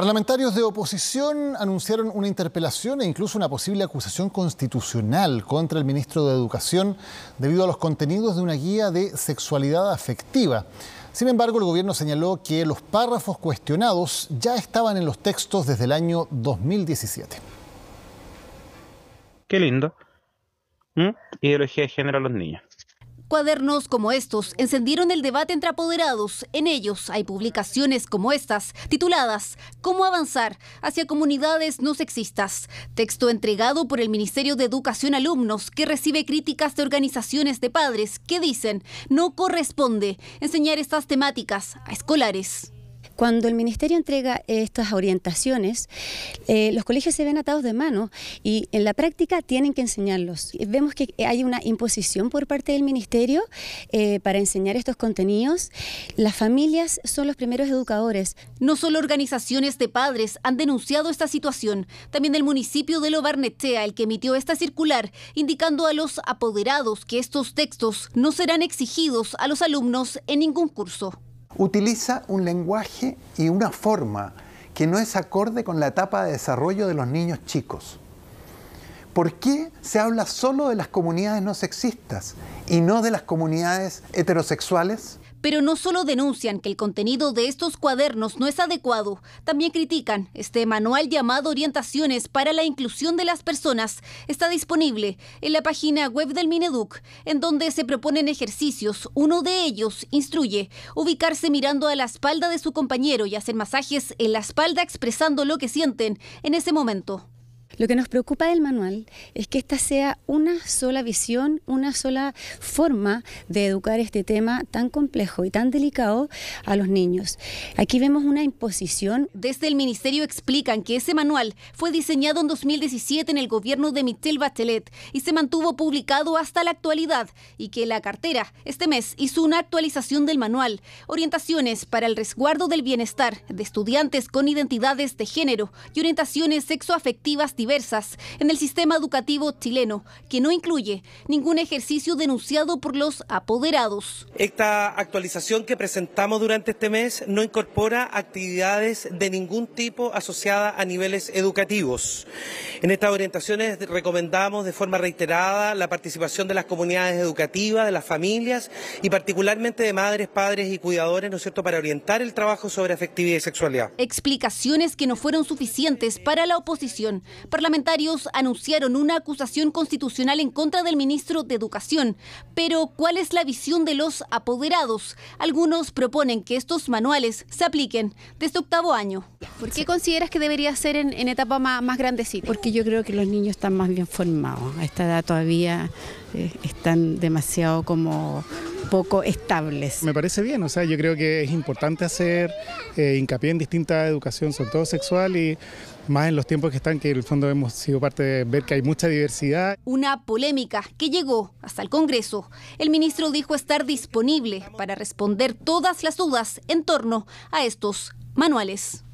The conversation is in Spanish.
Parlamentarios de oposición anunciaron una interpelación e incluso una posible acusación constitucional contra el ministro de Educación debido a los contenidos de una guía de sexualidad afectiva. Sin embargo, el gobierno señaló que los párrafos cuestionados ya estaban en los textos desde el año 2017. Qué lindo. ¿Mm? Ideología de género a los niños. Cuadernos como estos encendieron el debate entre apoderados. En ellos hay publicaciones como estas, tituladas Cómo avanzar hacia comunidades no sexistas. Texto entregado por el Ministerio de Educación Alumnos, que recibe críticas de organizaciones de padres que dicen no corresponde enseñar estas temáticas a escolares. Cuando el Ministerio entrega eh, estas orientaciones, eh, los colegios se ven atados de mano y en la práctica tienen que enseñarlos. Vemos que hay una imposición por parte del Ministerio eh, para enseñar estos contenidos. Las familias son los primeros educadores. No solo organizaciones de padres han denunciado esta situación, también el municipio de Lobarnetea, el que emitió esta circular, indicando a los apoderados que estos textos no serán exigidos a los alumnos en ningún curso. Utiliza un lenguaje y una forma que no es acorde con la etapa de desarrollo de los niños chicos. ¿Por qué se habla solo de las comunidades no sexistas y no de las comunidades heterosexuales? Pero no solo denuncian que el contenido de estos cuadernos no es adecuado, también critican este manual llamado Orientaciones para la Inclusión de las Personas. Está disponible en la página web del Mineduc, en donde se proponen ejercicios. Uno de ellos instruye ubicarse mirando a la espalda de su compañero y hacer masajes en la espalda expresando lo que sienten en ese momento. Lo que nos preocupa del manual es que esta sea una sola visión, una sola forma de educar este tema tan complejo y tan delicado a los niños. Aquí vemos una imposición. Desde el ministerio explican que ese manual fue diseñado en 2017 en el gobierno de Michelle Bachelet y se mantuvo publicado hasta la actualidad y que la cartera este mes hizo una actualización del manual, orientaciones para el resguardo del bienestar de estudiantes con identidades de género y orientaciones sexoafectivas diversas en el sistema educativo chileno, que no incluye ningún ejercicio denunciado por los apoderados. Esta actualización que presentamos durante este mes no incorpora actividades de ningún tipo asociadas a niveles educativos. En estas orientaciones recomendamos de forma reiterada la participación de las comunidades educativas, de las familias y particularmente de madres, padres y cuidadores, ¿no es cierto?, para orientar el trabajo sobre afectividad y sexualidad. Explicaciones que no fueron suficientes para la oposición. Parlamentarios anunciaron una acusación constitucional en contra del ministro de Educación. Pero, ¿cuál es la visión de los apoderados? Algunos proponen que estos manuales se apliquen desde octavo año. ¿Por qué consideras que debería ser en, etapa más, más grandecita? Porque yo creo que los niños están más bien formados. A esta edad todavía eh, están demasiado como poco estables. Me parece bien, o sea, yo creo que es importante hacer eh, hincapié en distinta educación, sobre todo sexual y más en los tiempos que están, que en el fondo hemos sido parte de ver que hay mucha diversidad. Una polémica que llegó hasta el Congreso. El ministro dijo estar disponible para responder todas las dudas en torno a estos manuales.